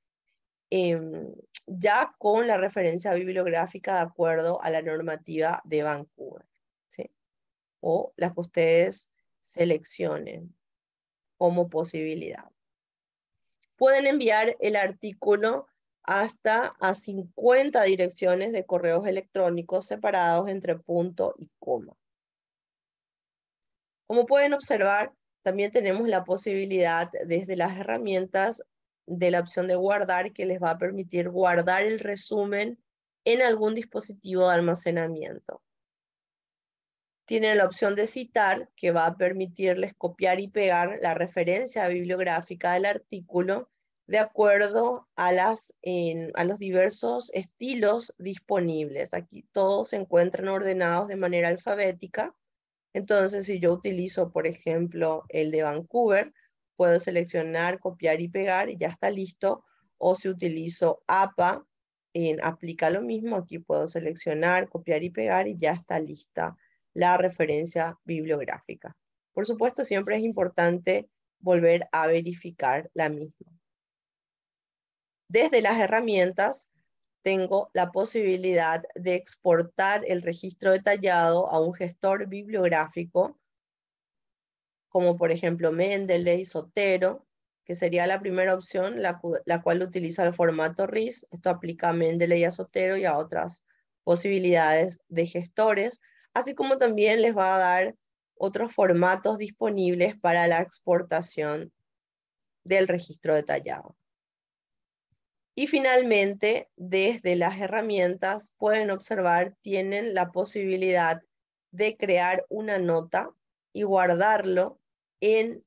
em, ya con la referencia bibliográfica de acuerdo a la normativa de Vancouver, o las que ustedes seleccionen como posibilidad. Pueden enviar el artículo hasta a 50 direcciones de correos electrónicos separados entre punto y coma. Como pueden observar, también tenemos la posibilidad desde las herramientas de la opción de guardar que les va a permitir guardar el resumen en algún dispositivo de almacenamiento. Tienen la opción de citar, que va a permitirles copiar y pegar la referencia bibliográfica del artículo de acuerdo a, a los diversos estilos disponibles. Aquí todos se encuentran ordenados de manera alfabética entonces, si yo utilizo, por ejemplo, el de Vancouver, puedo seleccionar, copiar y pegar y ya está listo. O si utilizo APA, en aplica lo mismo, aquí puedo seleccionar, copiar y pegar y ya está lista la referencia bibliográfica. Por supuesto, siempre es importante volver a verificar la misma. Desde las herramientas tengo la posibilidad de exportar el registro detallado a un gestor bibliográfico, como por ejemplo Mendeley, Sotero, que sería la primera opción, la, cual utiliza el formato RIS. Esto aplica a Mendeley, a Sotero y a otras posibilidades de gestores, así como también les va a dar otros formatos disponibles para la exportación del registro detallado. Y finalmente, desde las herramientas, pueden observar, tienen la posibilidad de crear una nota y guardarlo en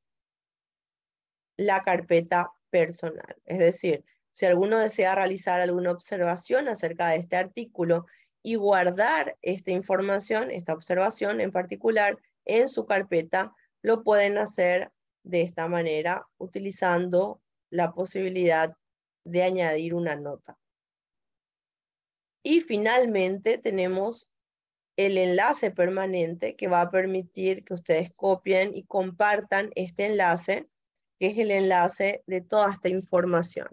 la carpeta personal. Es decir, si alguno desea realizar alguna observación acerca de este artículo y guardar esta información, esta observación en particular, en su carpeta, lo pueden hacer de esta manera utilizando la posibilidad de añadir una nota. Y finalmente tenemos el enlace permanente que va a permitir que ustedes copien y compartan este enlace, que es el enlace de toda esta información.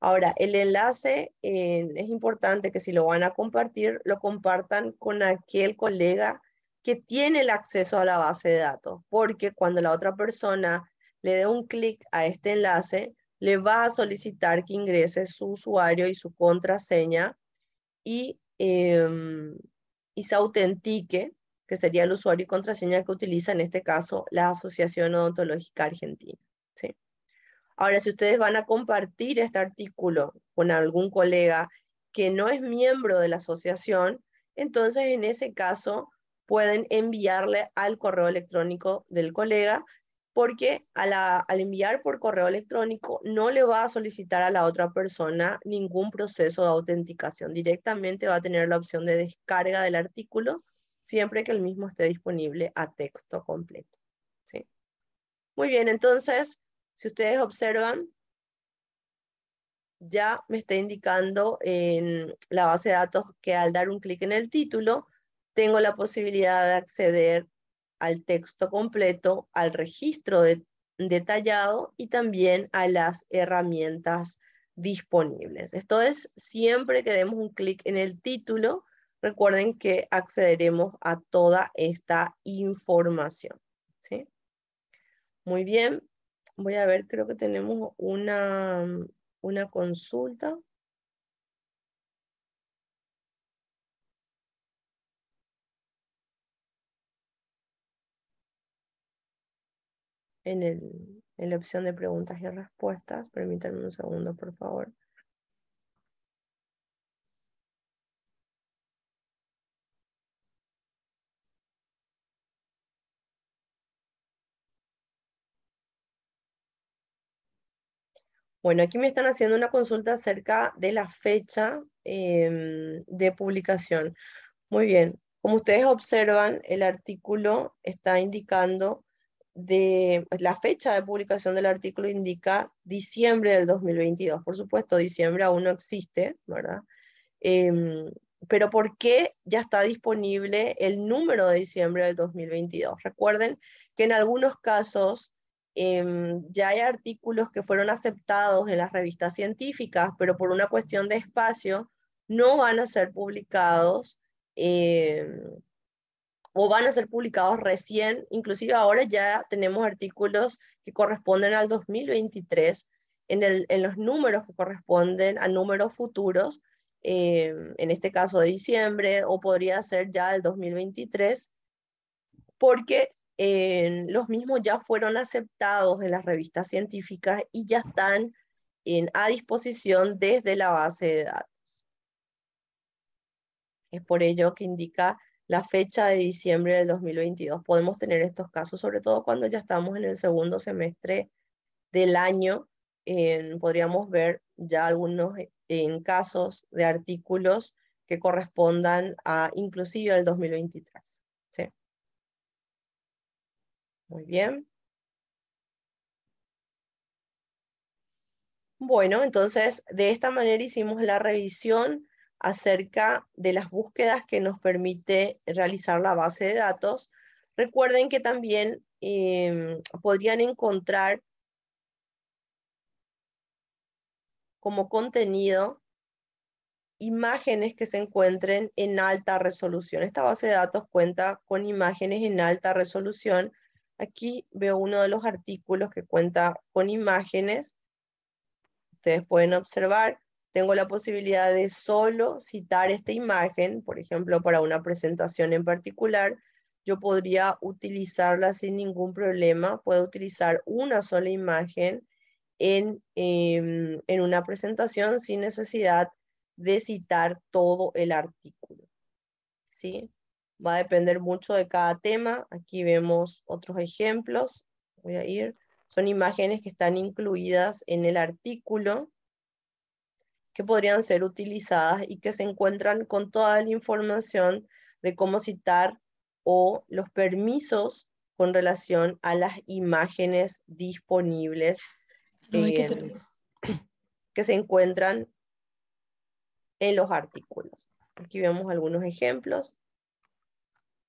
Ahora, el enlace eh, es importante que si lo van a compartir, lo compartan con aquel colega que tiene el acceso a la base de datos, porque cuando la otra persona le dé un clic a este enlace, le va a solicitar que ingrese su usuario y su contraseña em, y, se autentique, que sería el usuario y contraseña que utiliza en este caso la Asociación Odontológica Argentina. Ahora, si ustedes van a compartir este artículo con algún colega que no es miembro de la asociación, entonces en ese caso pueden enviarle al correo electrónico del colega porque al enviar por correo electrónico no le va a solicitar a la otra persona ningún proceso de autenticación. Directamente va a tener la opción de descarga del artículo siempre que el mismo esté disponible a texto completo. ¿sí? Muy bien, entonces, si ustedes observan, ya me está indicando en la base de datos que al dar un clic en el título, tengo la posibilidad de acceder al texto completo, al registro detallado y también a las herramientas disponibles. Esto es, siempre que demos un clic en el título, recuerden que accederemos a toda esta información. ¿sí? Muy bien, voy a ver, creo que tenemos una consulta. en, la opción de preguntas y respuestas. Permítanme un segundo, por favor. Bueno, aquí me están haciendo una consulta acerca de la fecha em, de publicación. Muy bien, como ustedes observan, el artículo está indicando de pues, la fecha de publicación del artículo indica diciembre del 2022. Por supuesto, diciembre aún no existe, ¿verdad? Em, pero ¿por qué ya está disponible el número de diciembre del 2022? Recuerden que en algunos casos em, ya hay artículos que fueron aceptados en las revistas científicas, pero por una cuestión de espacio no van a ser publicados. Em, o van a ser publicados recién, inclusive ahora ya tenemos artículos que corresponden al 2023 en, el, en los números que corresponden a números futuros, em, en este caso de diciembre o podría ser ya el 2023, porque los mismos ya fueron aceptados en las revistas científicas y ya están a disposición desde la base de datos. Es por ello que indica la fecha de diciembre del 2022. Podemos tener estos casos, sobre todo cuando ya estamos en el segundo semestre del año. podríamos ver ya algunos eh, en casos de artículos que correspondan a inclusive al 2023. ¿sí? Muy bien. Bueno, entonces de esta manera hicimos la revisión acerca de las búsquedas que nos permite realizar la base de datos. Recuerden que también em, podrían encontrar como contenido imágenes que se encuentren en alta resolución. Esta base de datos cuenta con imágenes en alta resolución. Aquí veo uno de los artículos que cuenta con imágenes. Ustedes pueden observar tengo la posibilidad de solo citar esta imagen, por ejemplo, para una presentación en particular, yo podría utilizarla sin ningún problema, puedo utilizar una sola imagen em, en, una presentación sin necesidad de citar todo el artículo. ¿Sí? Va a depender mucho de cada tema. Aquí vemos otros ejemplos. Voy a ir. Son imágenes que están incluidas en el artículo que podrían ser utilizadas y que se encuentran con toda la información de cómo citar o los permisos con relación a las imágenes disponibles em, que se encuentran en los artículos. Aquí vemos algunos ejemplos.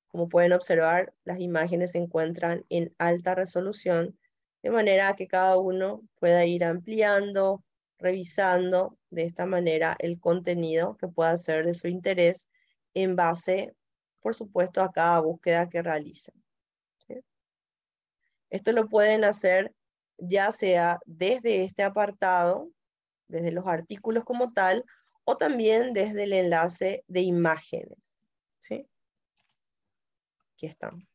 Como pueden observar, las imágenes se encuentran en alta resolución, de manera que cada uno pueda ir ampliando, revisando de esta manera el contenido que pueda ser de su interés en base, por supuesto, a cada búsqueda que realicen. Esto lo pueden hacer ya sea desde este apartado, desde los artículos como tal, o también desde el enlace de imágenes. Aquí están.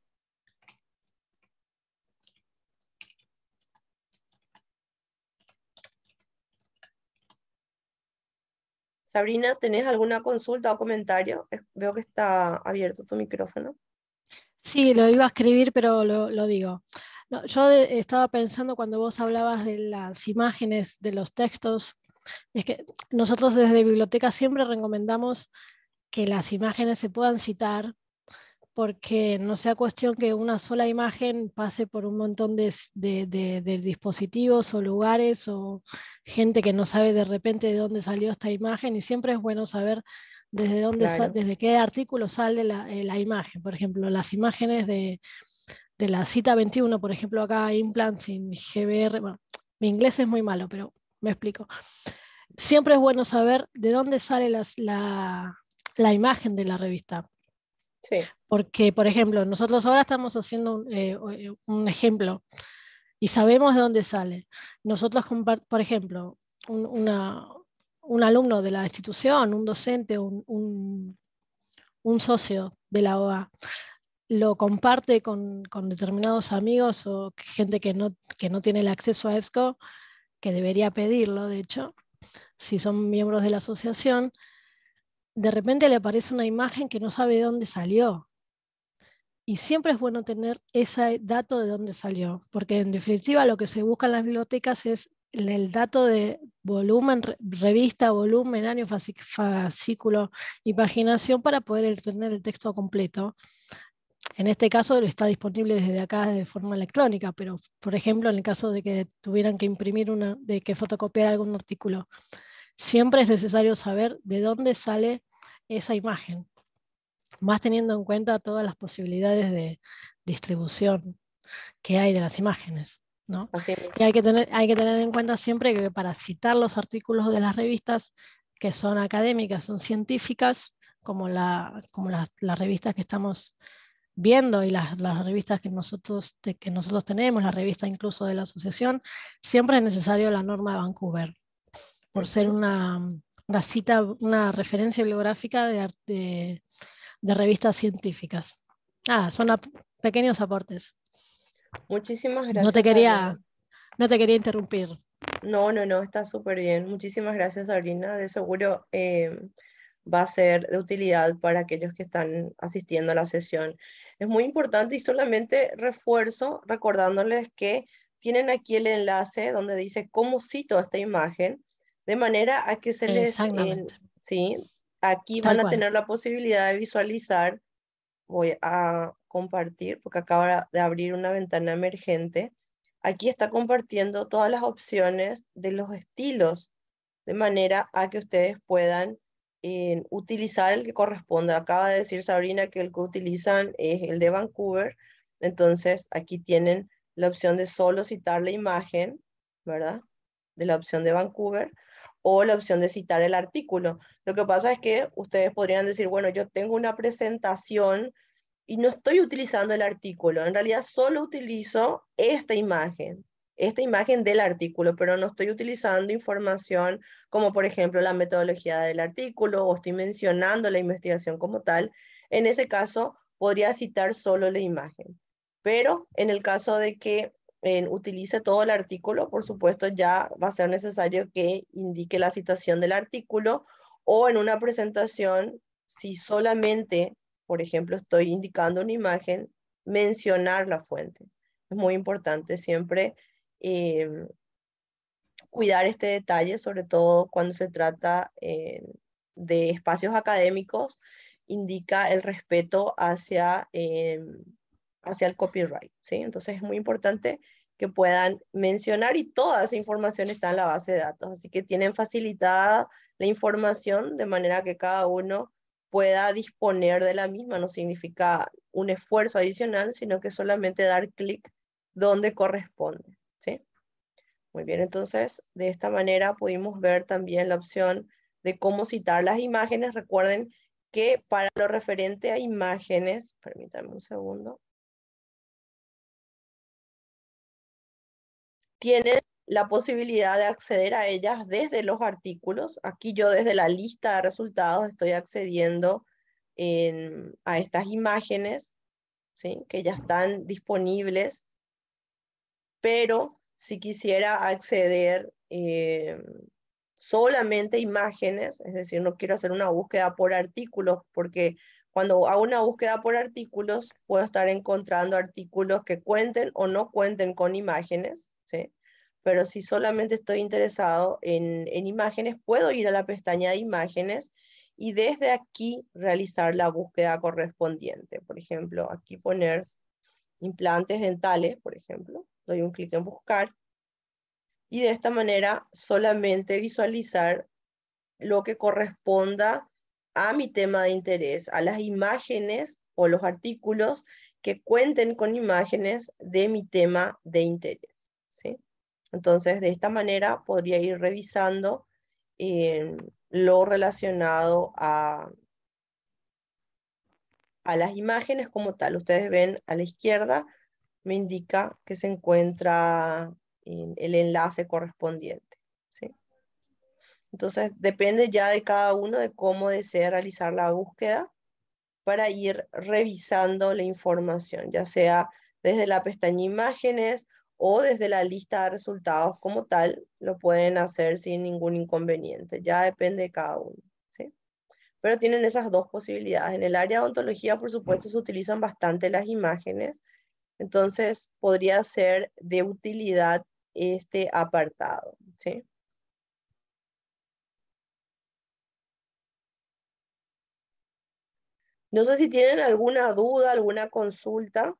Sabrina, ¿tenés alguna consulta o comentario? Veo que está abierto tu micrófono. Sí, lo iba a escribir, pero lo, digo. yo estaba pensando cuando vos hablabas de las imágenes, de los textos, es que nosotros desde biblioteca siempre recomendamos que las imágenes se puedan citar porque no sea cuestión que una sola imagen pase por un montón de, dispositivos o lugares o gente que no sabe de repente de dónde salió esta imagen y siempre es bueno saber desde, dónde desde qué artículo sale eh, la, imagen. Por ejemplo, las imágenes de, la cita 21, por ejemplo, acá Implants sin GBR, mi inglés es muy malo, pero me explico. Siempre es bueno saber de dónde sale la, la imagen de la revista. Sí. Porque, por ejemplo, nosotros ahora estamos haciendo un, eh, eh, ejemplo y sabemos de dónde sale. Nosotros, por ejemplo, un, alumno de la institución, un docente, un, socio de la OA, lo comparte con, determinados amigos o gente que no, que no tiene el acceso a EBSCO, que debería pedirlo, de hecho, si son miembros de la asociación, de repente le aparece una imagen que no sabe de dónde salió. Y siempre es bueno tener ese dato de dónde salió, porque en definitiva lo que se busca en las bibliotecas es el dato de volumen, revista, volumen, año, fascículo y paginación para poder tener el texto completo. En este caso está disponible desde acá de forma electrónica, pero por ejemplo en el caso de que tuvieran que imprimir una, de que fotocopiar algún artículo, siempre es necesario saber de dónde sale esa imagen, más teniendo en cuenta todas las posibilidades de distribución que hay de las imágenes. Y hay que, tener, hay que tener en cuenta siempre que para citar los artículos de las revistas que son académicas, son científicas, como, la, como las, revistas que estamos viendo y las, revistas que nosotros, que nosotros tenemos, la revista incluso de la asociación, siempre es necesario la norma de Vancouver, por ser una, cita, una referencia bibliográfica de, de, de revistas científicas. Ah, son pequeños aportes. Muchísimas gracias. No te quería, no te quería interrumpir. No, no, no, está súper bien. Muchísimas gracias, Sabrina. De seguro em, va a ser de utilidad para aquellos que están asistiendo a la sesión. Es muy importante y solamente refuerzo recordándoles que tienen aquí el enlace donde dice cómo cito esta imagen, de manera a que se les... Eh, sí, Aquí van a tener la posibilidad de visualizar, voy a compartir, porque acaba de abrir una ventana emergente. Aquí está compartiendo todas las opciones de los estilos, de manera a que ustedes puedan eh, utilizar el que corresponda. Acaba de decir Sabrina que el que utilizan es el de Vancouver, entonces aquí tienen la opción de solo citar la imagen, ¿verdad? De la opción de Vancouver o la opción de citar el artículo. Lo que pasa es que ustedes podrían decir, bueno, yo tengo una presentación y no estoy utilizando el artículo, en realidad solo utilizo esta imagen, esta imagen del artículo, pero no estoy utilizando información como por ejemplo la metodología del artículo o estoy mencionando la investigación como tal. En ese caso, podría citar solo la imagen. Pero en el caso de que utilice todo el artículo, por supuesto ya va a ser necesario que indique la citación del artículo o en una presentación, si solamente, por ejemplo, estoy indicando una imagen, mencionar la fuente. Es muy importante siempre em, cuidar este detalle, sobre todo cuando se trata eh, de espacios académicos, indica el respeto hacia em, hacia el copyright, ¿sí? Entonces es muy importante que puedan mencionar y toda esa información está en la base de datos, así que tienen facilitada la información de manera que cada uno pueda disponer de la misma, no significa un esfuerzo adicional, sino que solamente dar clic donde corresponde, Muy bien, entonces de esta manera pudimos ver también la opción de cómo citar las imágenes. Recuerden que para lo referente a imágenes, permítanme un segundo, tienen la posibilidad de acceder a ellas desde los artículos. Aquí yo desde la lista de resultados estoy accediendo a estas imágenes ¿sí? que ya están disponibles, pero si quisiera acceder eh, solamente imágenes, es decir, no quiero hacer una búsqueda por artículos, porque cuando hago una búsqueda por artículos puedo estar encontrando artículos que cuenten o no cuenten con imágenes. Pero si solamente estoy interesado en imágenes, puedo ir a la pestaña de imágenes y desde aquí realizar la búsqueda correspondiente. Por ejemplo, aquí poner implantes dentales, por ejemplo. Doy un clic en buscar. Y de esta manera solamente visualizar lo que corresponda a mi tema de interés, a las imágenes o los artículos que cuenten con imágenes de mi tema de interés. Entonces, de esta manera podría ir revisando eh, lo relacionado a, las imágenes como tal. Ustedes ven a la izquierda, me indica que se encuentra eh, el enlace correspondiente. Entonces, depende ya de cada uno de cómo desea realizar la búsqueda para ir revisando la información, ya sea desde la pestaña imágenes o desde la lista de resultados como tal, lo pueden hacer sin ningún inconveniente, ya depende de cada uno. Pero tienen esas dos posibilidades. En el área de ontología, por supuesto, se utilizan bastante las imágenes, entonces podría ser de utilidad este apartado. No sé si tienen alguna duda, alguna consulta.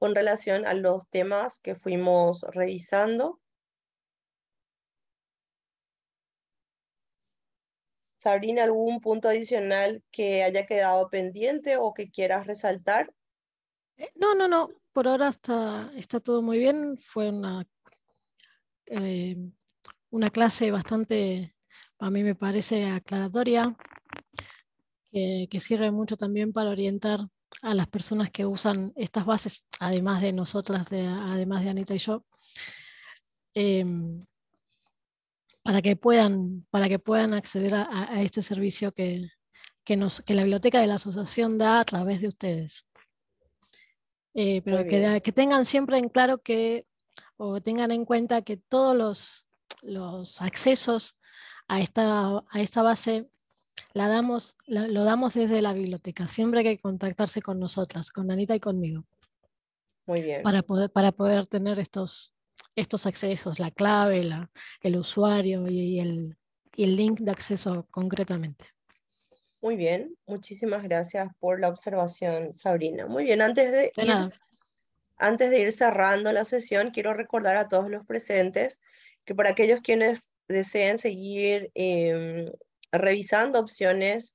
con relación a los temas que fuimos revisando. Sabrina, ¿algún punto adicional que haya quedado pendiente o que quieras resaltar? Eh, no, no, no. Por ahora está, está todo muy bien. Fue una, eh, una clase bastante, a mí me parece, aclaratoria, que sirve mucho también para orientar a las personas que usan estas bases, además de nosotras, además de Anita y yo, em, para, que puedan, para que puedan acceder a, este servicio que, nos, la biblioteca de la asociación da a través de ustedes. Eh, pero que, tengan siempre en claro que, o tengan en cuenta que todos los, accesos a esta, a esta base la damos, lo damos desde la biblioteca. Siempre hay que contactarse con nosotras, con Anita y conmigo. Muy bien. Para poder, para poder tener estos, estos accesos, la clave, la, el usuario y, el, link de acceso concretamente. Muy bien, muchísimas gracias por la observación, Sabrina. Muy bien, antes de, ir, antes de ir cerrando la sesión, quiero recordar a todos los presentes que para aquellos quienes deseen seguir em, revisando opciones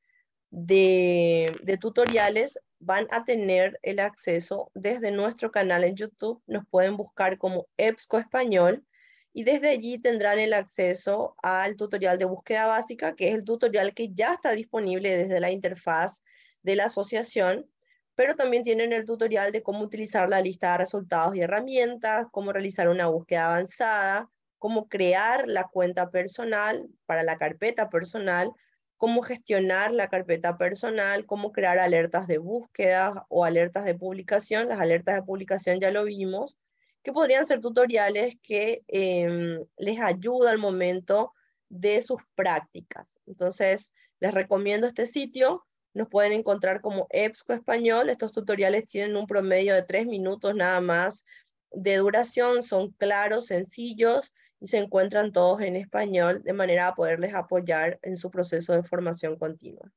de, tutoriales, van a tener el acceso desde nuestro canal en YouTube. Nos pueden buscar como EBSCO Español y desde allí tendrán el acceso al tutorial de búsqueda básica, que es el tutorial que ya está disponible desde la interfaz de la asociación pero también tienen el tutorial de cómo utilizar la lista de resultados y herramientas, cómo realizar una búsqueda avanzada, cómo crear la cuenta personal para la carpeta personal, cómo gestionar la carpeta personal, cómo crear alertas de búsqueda o alertas de publicación. Las alertas de publicación ya lo vimos, que podrían ser tutoriales que em, les ayuda al momento de sus prácticas. Entonces, les recomiendo este sitio. Nos pueden encontrar como EBSCO Español. Estos tutoriales tienen un promedio de tres minutos nada más de duración. Son claros, sencillos y se encuentran todos en español de manera a poderles apoyar en su proceso de formación continua.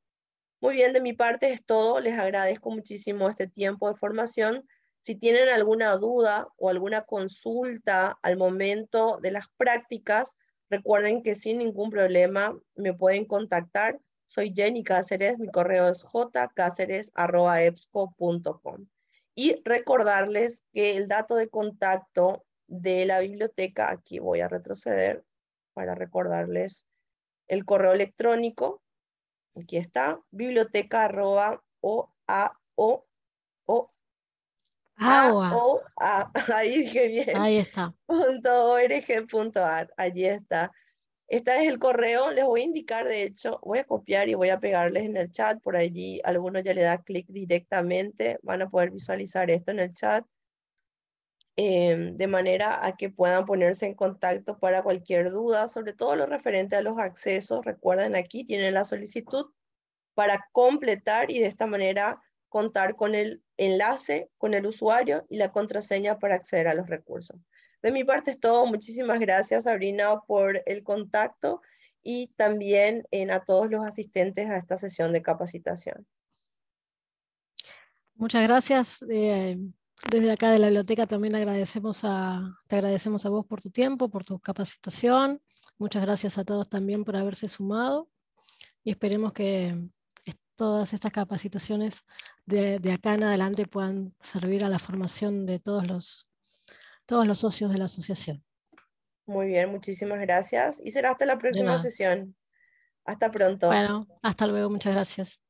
Muy bien, de mi parte es todo. Les agradezco muchísimo este tiempo de formación. Si tienen alguna duda o alguna consulta al momento de las prácticas, recuerden que sin ningún problema me pueden contactar. Soy Jenny Cáceres, mi correo es jcáceres.epsco.com. Y recordarles que el dato de contacto de la biblioteca, aquí voy a retroceder para recordarles el correo electrónico. Aquí está, biblioteca o a o ahí dije bien. Ahí está. Punto allí está. Este es el correo, les voy a indicar, de hecho, voy a copiar y voy a pegarles en el chat, por allí algunos ya le da clic directamente, van a poder visualizar esto en el chat. Em, de manera a que puedan ponerse en contacto para cualquier duda, sobre todo lo referente a los accesos. Recuerden, aquí tienen la solicitud para completar y de esta manera contar con el enlace, con el usuario y la contraseña para acceder a los recursos. De mi parte es todo. Muchísimas gracias, Sabrina, por el contacto y también en, a todos los asistentes a esta sesión de capacitación. Muchas gracias. Eh, desde acá de la biblioteca también agradecemos a, te agradecemos a vos por tu tiempo, por tu capacitación. Muchas gracias a todos también por haberse sumado y esperemos que todas estas capacitaciones de, de acá en adelante puedan servir a la formación de todos los, todos los socios de la asociación. Muy bien, muchísimas gracias y será hasta la próxima sesión. Hasta pronto. Bueno, hasta luego, muchas gracias.